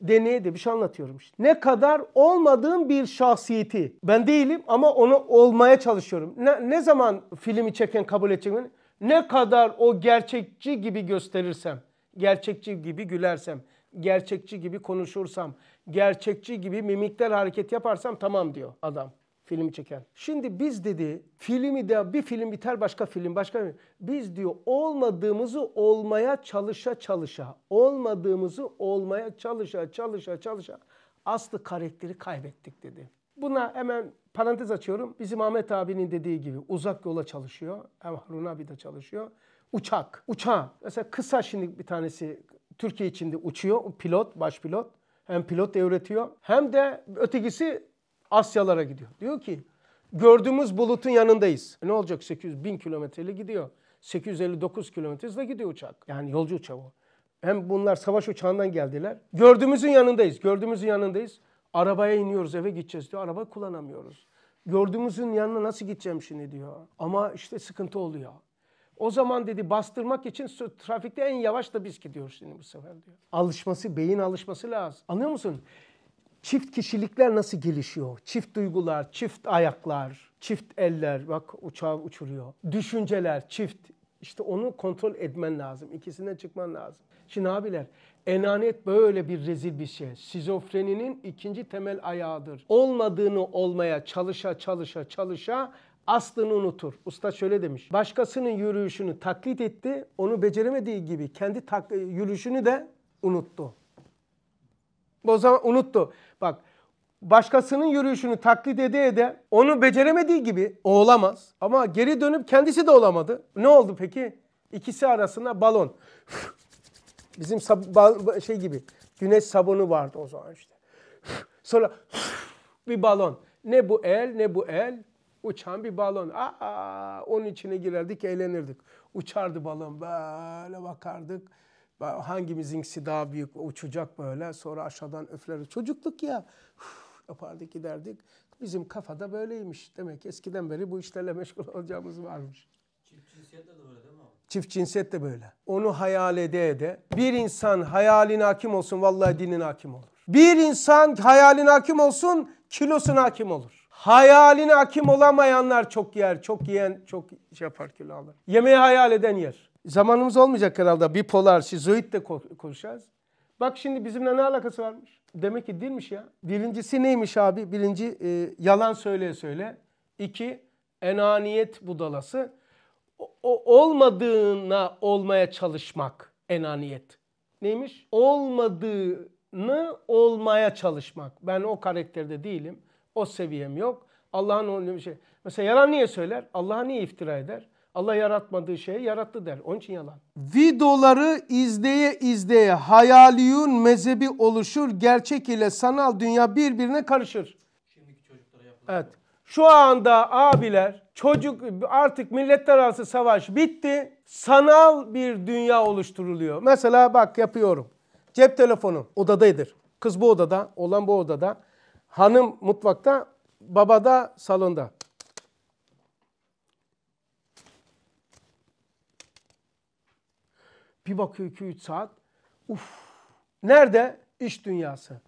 S1: deneye de bir şey anlatıyorum işte. Ne kadar olmadığım bir şahsiyeti. Ben değilim ama onu olmaya çalışıyorum. Ne, ne zaman filmi çeken kabul edecek beni? Ne kadar o gerçekçi gibi gösterirsem, gerçekçi gibi gülersem, gerçekçi gibi konuşursam, gerçekçi gibi mimikler hareket yaparsam tamam diyor adam filmi çeken. Şimdi biz dedi filmi de bir film biter başka film başka film. Biz diyor olmadığımızı olmaya çalışa çalışa, olmadığımızı olmaya çalışa çalışa çalışa aslı karakteri kaybettik dedi. Buna hemen parantez açıyorum. Bizim Ahmet abinin dediği gibi uzak yola çalışıyor. Hem Harun abi de çalışıyor. Uçak, uçağı. Mesela kısa şimdi bir tanesi Türkiye içinde uçuyor. Pilot, baş pilot. Hem pilot da öğretiyor. Hem de ötekisi Asyalara gidiyor. Diyor ki gördüğümüz bulutun yanındayız. E, ne olacak 800 bin kilometreli gidiyor. 859 kilometre gidiyor uçak. Yani yolcu uçağı o. Hem bunlar savaş uçağından geldiler. Gördüğümüzün yanındayız. Gördüğümüzün yanındayız. Arabaya iniyoruz eve gideceğiz diyor. Araba kullanamıyoruz. Gördüğümüzün yanına nasıl gideceğim şimdi diyor. Ama işte sıkıntı oluyor. O zaman dedi bastırmak için trafikte en yavaş da biz gidiyoruz şimdi bu sefer diyor. Alışması, beyin alışması lazım. Anlıyor musun? çift kişilikler nasıl gelişiyor? Çift duygular, çift ayaklar, çift eller bak uçağı uçuruyor. Düşünceler çift. İşte onu kontrol etmen lazım. İkisinden çıkman lazım. Şimdi abiler enaniyet böyle bir rezil bir şey. Sizofreninin ikinci temel ayağıdır. Olmadığını olmaya çalışa çalışa çalışa aslını unutur. Usta şöyle demiş. Başkasının yürüyüşünü taklit etti. Onu beceremediği gibi kendi yürüyüşünü de unuttu. O zaman unuttu. Bak başkasının yürüyüşünü taklit ede ede onu beceremediği gibi o olamaz. Ama geri dönüp kendisi de olamadı. Ne oldu peki? İkisi arasında balon. *laughs* Bizim sab- şey gibi güneş sabunu vardı o zaman işte. *laughs* Sonra *laughs* bir balon. Ne bu el ne bu el. Uçan bir balon. Aa, onun içine girerdik eğlenirdik. Uçardı balon böyle bakardık hangimizinkisi daha büyük uçacak böyle sonra aşağıdan öfler. Çocukluk ya yapardık giderdik. Bizim kafada böyleymiş. Demek eskiden beri bu işlerle meşgul olacağımız varmış. Çift cinsiyet de böyle değil mi abi? Çift cinsiyet de böyle. Onu hayal ede ede. Bir insan hayaline hakim olsun vallahi dinine hakim olur. Bir insan hayaline hakim olsun kilosuna hakim olur. Hayaline hakim olamayanlar çok yer, çok yiyen çok şey yapar kilo alır. Yemeği hayal eden yer. Zamanımız olmayacak herhalde. Bipolar, şizoid de konuşacağız. Bak şimdi bizimle ne alakası varmış? Demek ki değilmiş ya. Birincisi neymiş abi? Birinci e, yalan söyle söyle. İki enaniyet budalası. O, o, olmadığına olmaya çalışmak enaniyet. Neymiş? Olmadığını olmaya çalışmak. Ben o karakterde değilim. O seviyem yok. Allah'ın onun şey. Mesela yalan niye söyler? Allah'a niye iftira eder? Allah yaratmadığı şeyi yarattı der. Onun için yalan. Videoları izleye izleye hayaliyun mezhebi oluşur. Gerçek ile sanal dünya birbirine karışır. Şimdiki çocuklara yapılan. Evet. Şey Şu anda abiler çocuk artık milletler arası savaş bitti. Sanal bir dünya oluşturuluyor. Mesela bak yapıyorum. Cep telefonu odadaydır. Kız bu odada, olan bu odada. Hanım mutfakta, baba da salonda. Bir bakıyor 2-3 saat. Uf. Nerede? İş dünyası.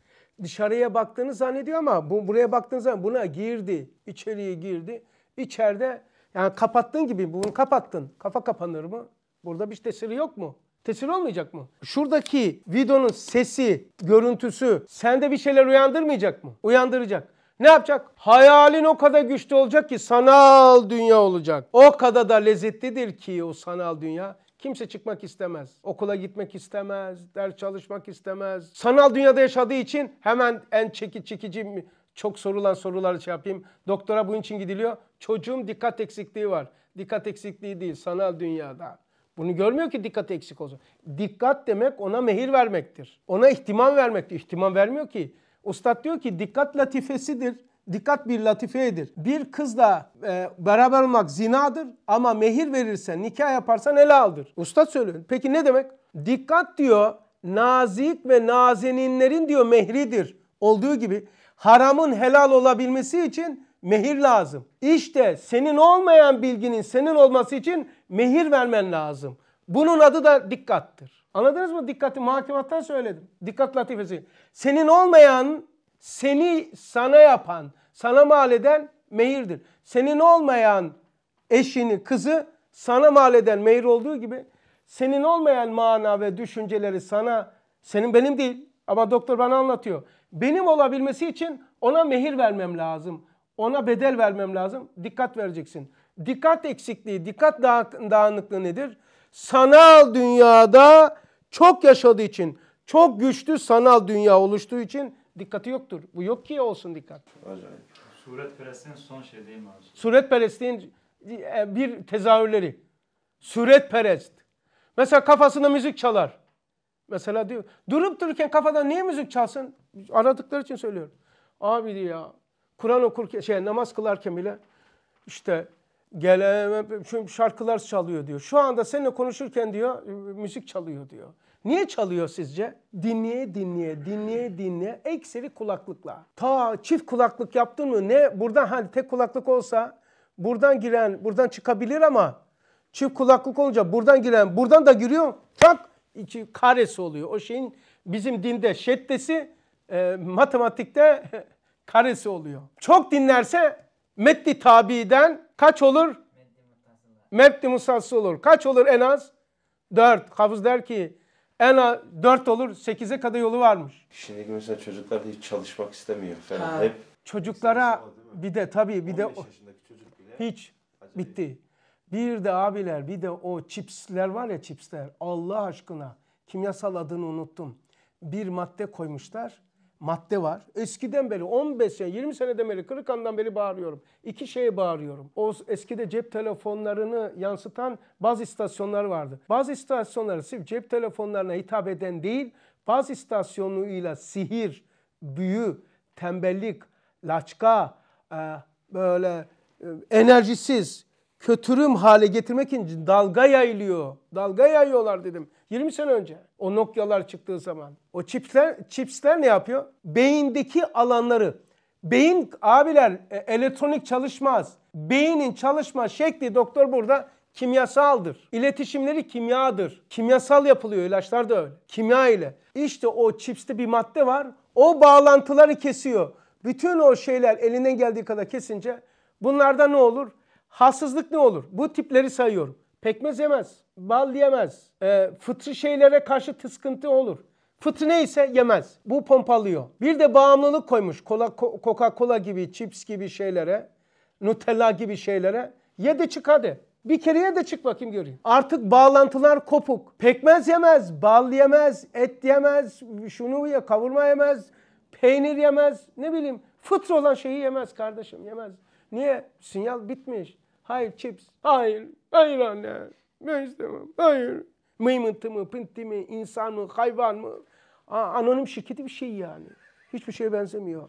S1: Dışarıya baktığını zannediyor ama bu, buraya baktığınız zaman buna girdi. içeriye girdi. İçeride yani kapattığın gibi bunu kapattın. Kafa kapanır mı? Burada bir tesiri yok mu? Tesir olmayacak mı? Şuradaki videonun sesi, görüntüsü sende bir şeyler uyandırmayacak mı? Uyandıracak. Ne yapacak? Hayalin o kadar güçlü olacak ki sanal dünya olacak. O kadar da lezzetlidir ki o sanal dünya. Kimse çıkmak istemez. Okula gitmek istemez, ders çalışmak istemez. Sanal dünyada yaşadığı için hemen en çeki çekici çok sorulan soruları şey yapayım. Doktora bunun için gidiliyor. Çocuğum dikkat eksikliği var. Dikkat eksikliği değil sanal dünyada. Bunu görmüyor ki dikkat eksik olsun. Dikkat demek ona mehir vermektir. Ona ihtimam vermektir. İhtimam vermiyor ki. Ustad diyor ki dikkat latifesidir dikkat bir latifedir. Bir kızla e, beraber olmak zinadır ama mehir verirsen, nikah yaparsan helaldir. Usta söylüyor. Peki ne demek? Dikkat diyor nazik ve nazeninlerin diyor mehridir. Olduğu gibi haramın helal olabilmesi için mehir lazım. İşte senin olmayan bilginin senin olması için mehir vermen lazım. Bunun adı da dikkattir. Anladınız mı? Dikkati muhakemattan söyledim. Dikkat latifesi. Senin olmayan seni sana yapan, sana mal eden mehirdir. Senin olmayan eşini, kızı sana mal eden mehir olduğu gibi senin olmayan mana ve düşünceleri sana, senin benim değil ama doktor bana anlatıyor. Benim olabilmesi için ona mehir vermem lazım. Ona bedel vermem lazım. Dikkat vereceksin. Dikkat eksikliği, dikkat dağınıklığı nedir? Sanal dünyada çok yaşadığı için, çok güçlü sanal dünya oluştuğu için dikkati yoktur. Bu yok ki olsun dikkat.
S2: Acayip. Suretperestliğin son şey değil mi abi?
S1: Suretperestliğin e, bir tezahürleri. Perest. Mesela kafasında müzik çalar. Mesela diyor durup dururken kafadan niye müzik çalsın? Aradıkları için söylüyorum. Abi diyor ya Kur'an okurken şey namaz kılarken bile işte gelemem şarkılar çalıyor diyor. Şu anda seninle konuşurken diyor müzik çalıyor diyor. Niye çalıyor sizce? Dinleye dinleye, dinleye dinleye, ekseri kulaklıkla. Ta çift kulaklık yaptın mı? Ne buradan hani tek kulaklık olsa buradan giren, buradan çıkabilir ama çift kulaklık olunca buradan giren, buradan da giriyor. Tak iki karesi oluyor. O şeyin bizim dinde şeddesi, e, matematikte *laughs* karesi oluyor. Çok dinlerse meddi tabiiden kaç olur? Meddi musassı olur. Kaç olur en az? dört. Havuz der ki en 4 olur 8'e kadar yolu varmış.
S2: Şimdiki mesela çocuklar hiç çalışmak istemiyor falan. Ha. Hep
S1: çocuklara bir de tabii bir de o, hiç bitti. Bir de abiler bir de o çipsler var ya çipsler Allah aşkına kimyasal adını unuttum. Bir madde koymuşlar madde var. Eskiden beri 15 sene, 20 seneden beri Kırıkan'dan beri bağırıyorum. İki şeye bağırıyorum. O eskide cep telefonlarını yansıtan bazı istasyonlar vardı. Bazı istasyonları sırf cep telefonlarına hitap eden değil, bazı istasyonuyla sihir, büyü, tembellik, laçka, e, böyle e, enerjisiz, kötürüm hale getirmek için dalga yayılıyor. Dalga yayıyorlar dedim. 20 sene önce o Nokia'lar çıktığı zaman. O çipsler, çipsler ne yapıyor? Beyindeki alanları. Beyin abiler e, elektronik çalışmaz. Beynin çalışma şekli doktor burada kimyasaldır. İletişimleri kimyadır. Kimyasal yapılıyor ilaçlar da öyle. Kimya ile. İşte o çipste bir madde var. O bağlantıları kesiyor. Bütün o şeyler elinden geldiği kadar kesince bunlarda ne olur? Hassızlık ne olur? Bu tipleri sayıyorum. Pekmez yemez bal yemez. E, fıtri şeylere karşı tıskıntı olur. Fıtrı neyse yemez. Bu pompalıyor. Bir de bağımlılık koymuş. Cola, Coca-Cola gibi, chips gibi şeylere, Nutella gibi şeylere. Ye de çık hadi. Bir kereye de çık bakayım göreyim. Artık bağlantılar kopuk. Pekmez yemez, bal yemez, et yemez, şunu ye, kavurma yemez, peynir yemez, ne bileyim. Fıtri olan şeyi yemez kardeşim, yemez. Niye? Sinyal bitmiş. Hayır chips. Hayır. Hayır anne. Ben istemem. Hayır. Mıymıntı mı, pinti mi, insan mı, hayvan mı? Aa, anonim şirketi bir şey yani. Hiçbir şeye benzemiyor.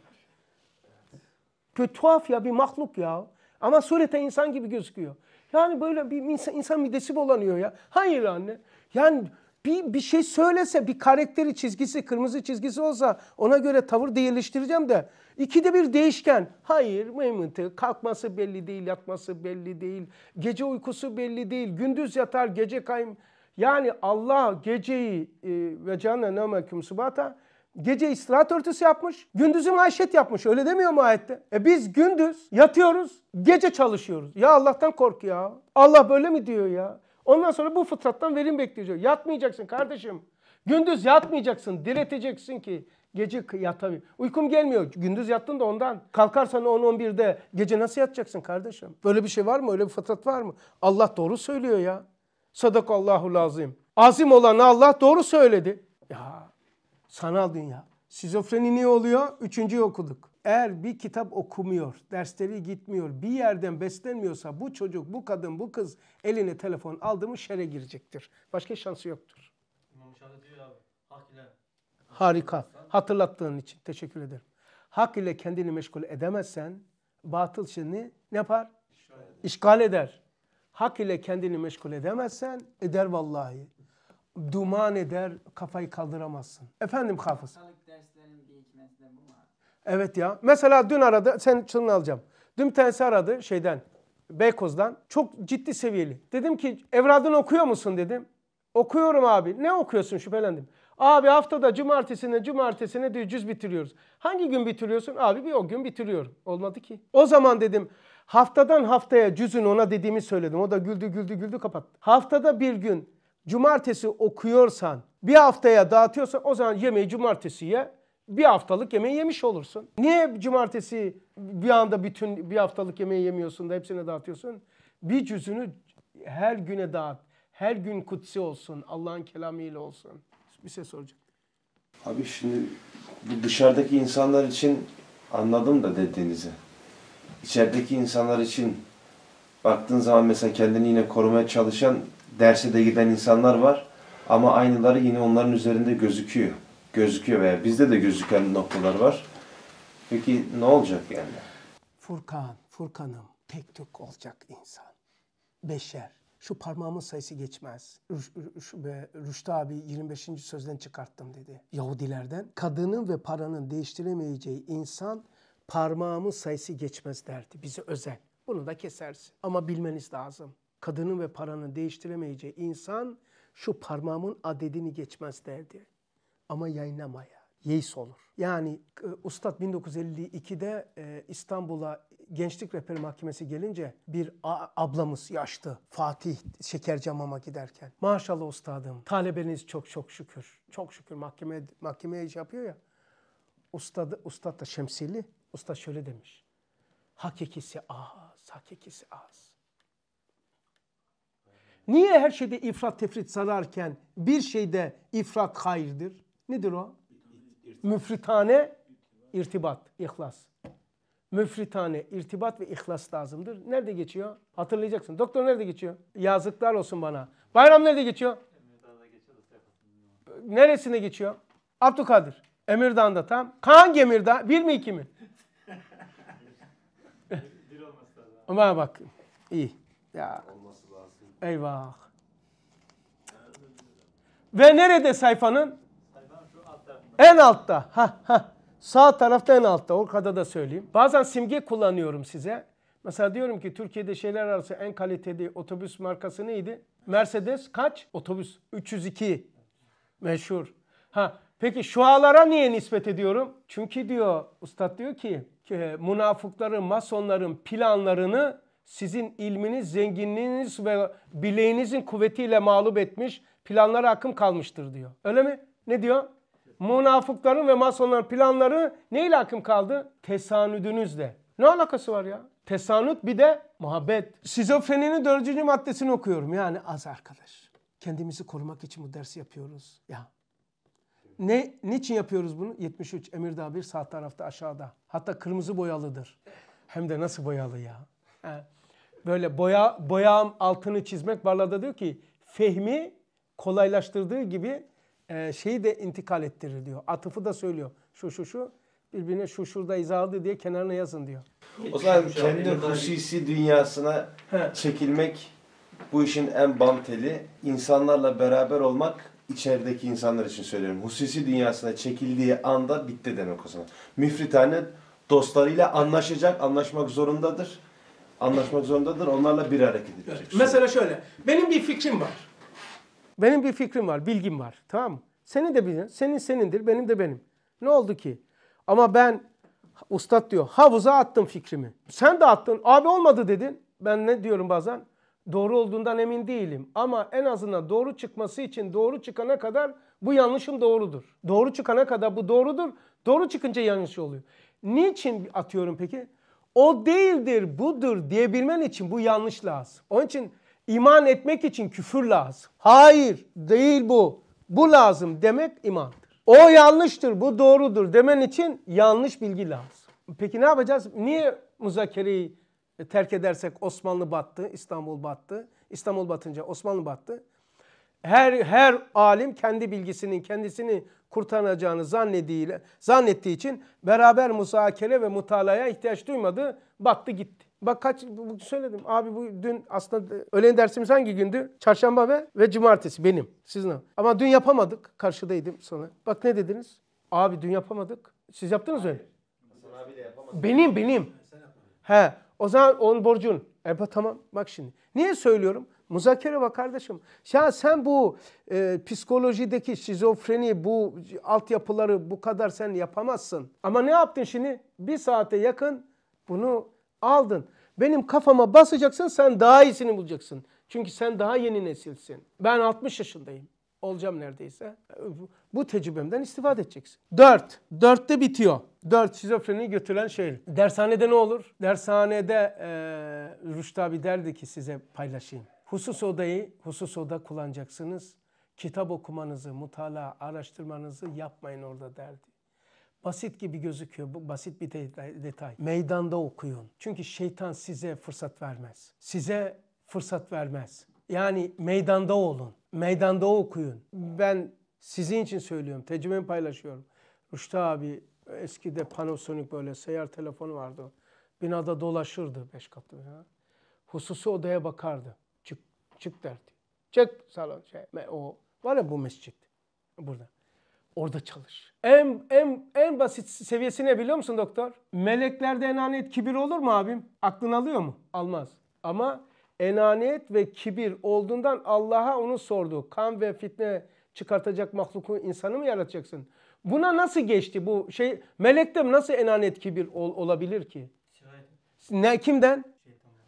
S1: Kötü tuhaf ya bir mahluk ya. Ama surete insan gibi gözüküyor. Yani böyle bir insan, insan midesi bulanıyor ya. Hayır anne. Yani bir, bir şey söylese bir karakteri çizgisi kırmızı çizgisi olsa ona göre tavır değiştireceğim de ikide bir değişken hayır mıymıntı kalkması belli değil yatması belli değil gece uykusu belli değil gündüz yatar gece kayım yani Allah geceyi e, ve ne nemeküm subata gece istirahat örtüsü yapmış gündüzü maişet yapmış öyle demiyor mu ayette? E biz gündüz yatıyoruz gece çalışıyoruz ya Allah'tan kork ya Allah böyle mi diyor ya? Ondan sonra bu fıtrattan verim bekleyecek. Yatmayacaksın kardeşim. Gündüz yatmayacaksın. Direteceksin ki gece yatabil. Uykum gelmiyor. Gündüz yattın da ondan. Kalkarsan 10-11'de gece nasıl yatacaksın kardeşim? Böyle bir şey var mı? Öyle bir fıtrat var mı? Allah doğru söylüyor ya. Sadakallahu lazim. Azim olan Allah doğru söyledi. Ya sanal dünya. Sizofreni niye oluyor? Üçüncüyü okuduk. Eğer bir kitap okumuyor, dersleri gitmiyor, bir yerden beslenmiyorsa bu çocuk, bu kadın, bu kız eline telefon aldı mı şere girecektir. Başka şansı yoktur. İmam Şafi diyor abi, hak ile. Harika. Hatırlattığın için teşekkür ederim. Hak ile kendini meşgul edemezsen batıl seni ne yapar? İşgal eder. Hak ile kendini meşgul edemezsen eder vallahi. Duman eder, kafayı kaldıramazsın. Efendim hafız. Evet ya. Mesela dün aradı. Sen çınını alacağım. Dün bir tanesi aradı şeyden. Beykoz'dan. Çok ciddi seviyeli. Dedim ki evradını okuyor musun dedim. Okuyorum abi. Ne okuyorsun şüphelendim. Abi haftada cumartesine cumartesine diyor cüz bitiriyoruz. Hangi gün bitiriyorsun? Abi bir o gün bitiriyorum. Olmadı ki. O zaman dedim haftadan haftaya cüzün ona dediğimi söyledim. O da güldü güldü güldü kapattı. Haftada bir gün cumartesi okuyorsan bir haftaya dağıtıyorsan o zaman yemeği cumartesi ye bir haftalık yemeği yemiş olursun. Niye cumartesi bir anda bütün bir haftalık yemeği yemiyorsun da hepsine dağıtıyorsun? Bir cüzünü her güne dağıt. Her gün kutsi olsun. Allah'ın kelamıyla olsun. Bir şey soracak.
S2: Abi şimdi bu dışarıdaki insanlar için anladım da dediğinizi. İçerideki insanlar için baktığın zaman mesela kendini yine korumaya çalışan derse de giden insanlar var. Ama aynıları yine onların üzerinde gözüküyor gözüküyor veya bizde de gözüken noktalar var. Peki ne olacak yani?
S1: Furkan, Furkan'ım tek tük olacak insan. Beşer. Şu parmağımın sayısı geçmez. Rüş, Rüştü abi 25. sözden çıkarttım dedi. Yahudilerden. Kadının ve paranın değiştiremeyeceği insan parmağımın sayısı geçmez derdi. Bizi özel. Bunu da kesersin. Ama bilmeniz lazım. Kadının ve paranın değiştiremeyeceği insan şu parmağımın adedini geçmez derdi ama yayınlamaya. Yeis olur. Yani e, Ustad 1952'de e, İstanbul'a Gençlik Rehberi Mahkemesi gelince bir ablamız yaştı Fatih Şekercamam'a giderken. Maşallah ustadım talebeniz çok çok şükür. Çok şükür mahkeme, mahkemeye iş yapıyor ya. ustadı ustad da Şemsili. usta şöyle demiş. Hakikisi az, hakikisi az. Niye her şeyde ifrat tefrit sararken bir şeyde ifrat hayırdır? Nedir o? Müfritane irtibat, ihlas. Müfritane irtibat ve ihlas lazımdır. Nerede geçiyor? Hatırlayacaksın. Doktor nerede geçiyor? Yazıklar olsun bana. Bayram nerede geçiyor? Neresinde geçiyor? Abdülkadir. Emirdağ'da tam. Kaan Gemirdağ. Bir mi iki mi? Ama *laughs* bak. İyi. Ya. Eyvah. Ve nerede sayfanın? En altta. Ha ha. Sağ tarafta en altta. O kadar da söyleyeyim. Bazen simge kullanıyorum size. Mesela diyorum ki Türkiye'de şeyler arası en kaliteli otobüs markası neydi? Mercedes kaç? Otobüs 302. Meşhur. Ha peki şualara niye nispet ediyorum? Çünkü diyor ustad diyor ki, ki münafıkların, masonların planlarını sizin ilminiz, zenginliğiniz ve bileğinizin kuvvetiyle mağlup etmiş planlara akım kalmıştır diyor. Öyle mi? Ne diyor? münafıkların ve masonların planları neyle akım kaldı? Tesanüdünüzle. Ne alakası var ya? Tesanüt bir de muhabbet. Şizofreninin dördüncü maddesini okuyorum. Yani az arkadaş. Kendimizi korumak için bu dersi yapıyoruz. Ya ne, niçin yapıyoruz bunu? 73 Emirdağ bir sağ tarafta aşağıda. Hatta kırmızı boyalıdır. Hem de nasıl boyalı ya. He. Böyle boya, boyağım altını çizmek Barla'da diyor ki fehmi kolaylaştırdığı gibi e, şeyi de intikal ettirir diyor. Atıfı da söylüyor. Şu şu şu birbirine şu şurada izahlı diye kenarına yazın diyor.
S2: O zaman kendi hususi dünyasına çekilmek bu işin en banteli. İnsanlarla beraber olmak içerideki insanlar için söylüyorum. Hususi dünyasına çekildiği anda bitti demek o zaman. Müfritane dostlarıyla anlaşacak, anlaşmak zorundadır. Anlaşmak zorundadır. Onlarla bir hareket edecek. Evet. Mesela şöyle. Benim bir fikrim var.
S1: Benim bir fikrim var, bilgim var. Tamam mı? Senin de bilin, senin senindir, benim de benim. Ne oldu ki? Ama ben, ustad diyor, havuza attım fikrimi. Sen de attın, abi olmadı dedin. Ben ne diyorum bazen? Doğru olduğundan emin değilim. Ama en azından doğru çıkması için doğru çıkana kadar bu yanlışım doğrudur. Doğru çıkana kadar bu doğrudur. Doğru çıkınca yanlış oluyor. Niçin atıyorum peki? O değildir, budur diyebilmen için bu yanlış lazım. Onun için İman etmek için küfür lazım. Hayır değil bu. Bu lazım demek imandır. O yanlıştır, bu doğrudur demen için yanlış bilgi lazım. Peki ne yapacağız? Niye müzakereyi terk edersek Osmanlı battı, İstanbul battı. İstanbul batınca Osmanlı battı. Her her alim kendi bilgisinin kendisini kurtaracağını zannettiği zannettiği için beraber müzakere ve mutalaya ihtiyaç duymadı, battı gitti. Bak kaç bu söyledim. Abi bu dün aslında öğlen dersimiz hangi gündü? Çarşamba ve ve cumartesi benim. sizin Ama dün yapamadık. Karşıdaydım sonra. Bak ne dediniz? Abi dün yapamadık. Siz yaptınız öyle. Benim benim. He. O zaman onun borcun. Erba tamam bak şimdi. Niye söylüyorum? Muzakere bak kardeşim. Ya sen bu e, psikolojideki şizofreni, bu altyapıları bu kadar sen yapamazsın. Ama ne yaptın şimdi? Bir saate yakın bunu aldın. Benim kafama basacaksın sen daha iyisini bulacaksın. Çünkü sen daha yeni nesilsin. Ben 60 yaşındayım. Olacağım neredeyse. Bu tecrübemden istifade edeceksin. dört 4'te bitiyor. 4 şizofreni götüren şey. Dershanede ne olur? Dershanede e, ee, Rüşt abi derdi ki size paylaşayım. Husus odayı husus oda kullanacaksınız. Kitap okumanızı, mutala, araştırmanızı yapmayın orada derdi. Basit gibi gözüküyor. Bu basit bir detay. Meydanda okuyun. Çünkü şeytan size fırsat vermez. Size fırsat vermez. Yani meydanda olun. Meydanda okuyun. Ben sizin için söylüyorum. Tecrübemi paylaşıyorum. Rüştü abi eskide Panasonic böyle seyyar telefonu vardı. Binada dolaşırdı beş katlı bina. Hususi odaya bakardı. Çık, çık derdi. Çık salon şey. O var ya bu mescit burada orada çalış. En, en, en basit seviyesi ne biliyor musun doktor? Meleklerde enaniyet kibir olur mu abim? Aklın alıyor mu? Almaz. Ama enaniyet ve kibir olduğundan Allah'a onu sordu. Kan ve fitne çıkartacak mahluku insanı mı yaratacaksın? Buna nasıl geçti bu şey? Melekte nasıl enaniyet kibir ol, olabilir ki? Ne kimden?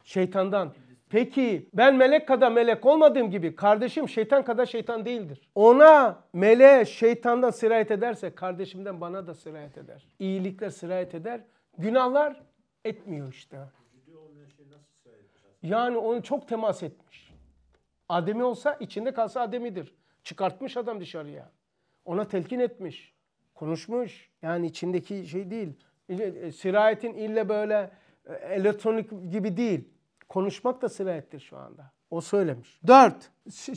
S1: Şeytandan. Şeytandan. Peki ben melek kadar melek olmadığım gibi kardeşim şeytan kadar şeytan değildir. Ona mele şeytandan sirayet ederse kardeşimden bana da sirayet eder. İyilikler sirayet eder. Günahlar etmiyor işte. Yani onu çok temas etmiş. Ademi olsa içinde kalsa ademidir. Çıkartmış adam dışarıya. Ona telkin etmiş. Konuşmuş. Yani içindeki şey değil. E, e, sirayetin ille böyle e, elektronik gibi değil konuşmak da sirayettir şu anda. O söylemiş. Dört.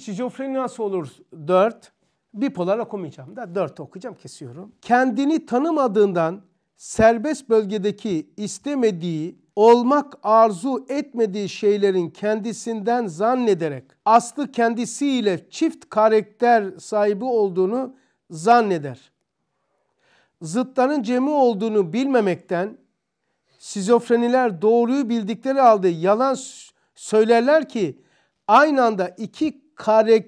S1: Şizofreni nasıl olur? Dört. Bipolar okumayacağım da dört okuyacağım kesiyorum. Kendini tanımadığından serbest bölgedeki istemediği, olmak arzu etmediği şeylerin kendisinden zannederek aslı kendisiyle çift karakter sahibi olduğunu zanneder. Zıtların cemi olduğunu bilmemekten Sizofreniler doğruyu bildikleri halde yalan söylerler ki aynı anda iki karak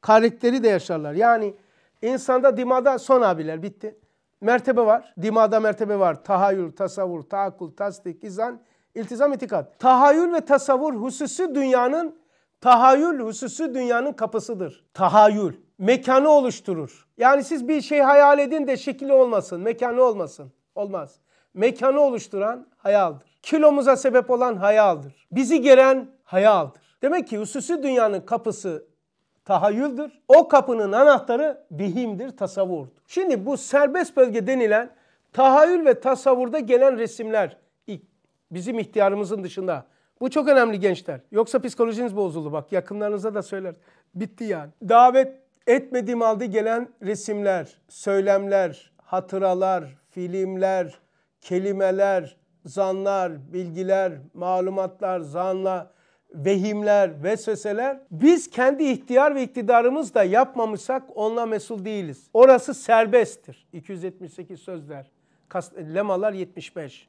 S1: karakteri de yaşarlar. Yani insanda dimada son abiler bitti. Mertebe var. Dimada mertebe var. Tahayyül, tasavvur, tahakkul, tasdik, izan, iltizam, itikat. Tahayyül ve tasavvur hususu dünyanın tahayyül hususu dünyanın kapısıdır. Tahayyül mekanı oluşturur. Yani siz bir şey hayal edin de şekli olmasın, mekanı olmasın. Olmaz mekanı oluşturan hayaldır. Kilomuza sebep olan hayaldır. Bizi gelen hayaldır. Demek ki hususi dünyanın kapısı tahayyüldür. O kapının anahtarı vihimdir, tasavvurdur. Şimdi bu serbest bölge denilen tahayyül ve tasavvurda gelen resimler bizim ihtiyarımızın dışında. Bu çok önemli gençler. Yoksa psikolojiniz bozuldu bak yakınlarınıza da söyler. Bitti yani. Davet etmediğim halde gelen resimler, söylemler, hatıralar, filmler, kelimeler, zanlar, bilgiler, malumatlar, zanla, vehimler, vesveseler biz kendi ihtiyar ve iktidarımızla yapmamışsak onunla mesul değiliz. Orası serbesttir. 278 sözler, lemalar 75.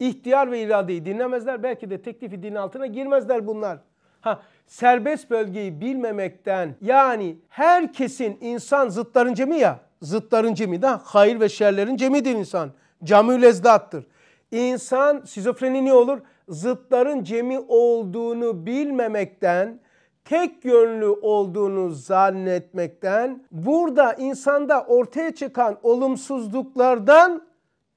S1: İhtiyar ve iradeyi dinlemezler. Belki de teklifi din altına girmezler bunlar. Ha, serbest bölgeyi bilmemekten yani herkesin insan zıtların cemi ya zıtların cemi de hayır ve şerlerin cemidir insan. Camül ezdattır. İnsan şizofreni ne olur? Zıtların cemi olduğunu bilmemekten, tek yönlü olduğunu zannetmekten, burada insanda ortaya çıkan olumsuzluklardan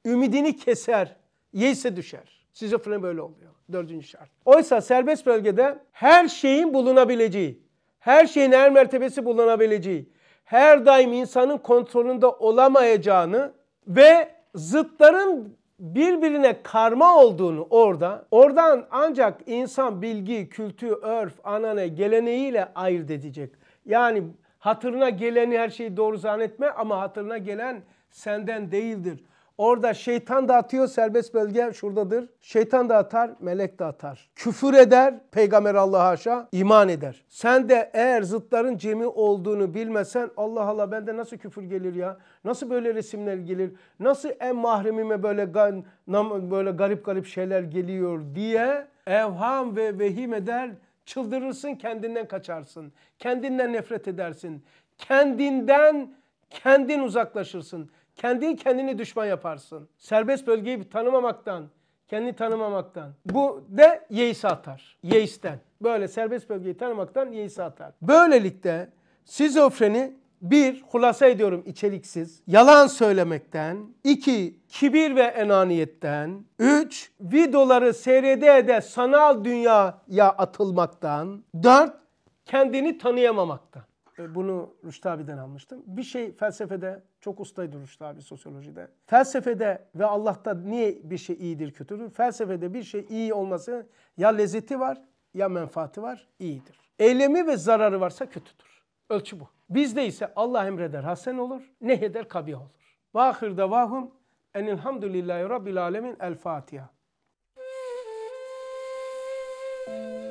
S1: ümidini keser, yeyse düşer. Şizofreni böyle oluyor. Dördüncü şart. Oysa serbest bölgede her şeyin bulunabileceği, her şeyin her mertebesi bulunabileceği, her daim insanın kontrolünde olamayacağını ve zıtların birbirine karma olduğunu orada, oradan ancak insan bilgi, kültür, örf, anane, geleneğiyle ayırt edecek. Yani hatırına geleni her şeyi doğru zannetme ama hatırına gelen senden değildir. Orada şeytan dağıtıyor serbest bölge şuradadır. Şeytan dağıtar, melek dağıtar. Küfür eder, peygamber Allah haşa iman eder. Sen de eğer zıtların cemi olduğunu bilmesen Allah Allah bende nasıl küfür gelir ya? Nasıl böyle resimler gelir? Nasıl en mahremime böyle böyle garip garip şeyler geliyor diye evham ve vehim eder. Çıldırırsın, kendinden kaçarsın. Kendinden nefret edersin. Kendinden kendin uzaklaşırsın kendi kendini düşman yaparsın. Serbest bölgeyi tanımamaktan, kendi tanımamaktan. Bu de yeisi atar. Yeisten. Böyle serbest bölgeyi tanımaktan yeisi atar. Böylelikle sizofreni bir, hulasa ediyorum içeriksiz, yalan söylemekten. iki kibir ve enaniyetten. Üç, videoları seyrede de sanal dünyaya atılmaktan. Dört, kendini tanıyamamaktan. E, bunu Rüştü abiden almıştım. Bir şey felsefede çok usta duruşlu abi sosyolojide. Felsefede ve Allah'ta niye bir şey iyidir kötüdür? Felsefede bir şey iyi olması ya lezzeti var ya menfaati var iyidir. Eylemi ve zararı varsa kötüdür. Ölçü bu. Bizde ise Allah emreder hasen olur, nehyeder kabih olur. Vahir davahum enilhamdülillahi rabbil alemin el Fatiha. Thank you.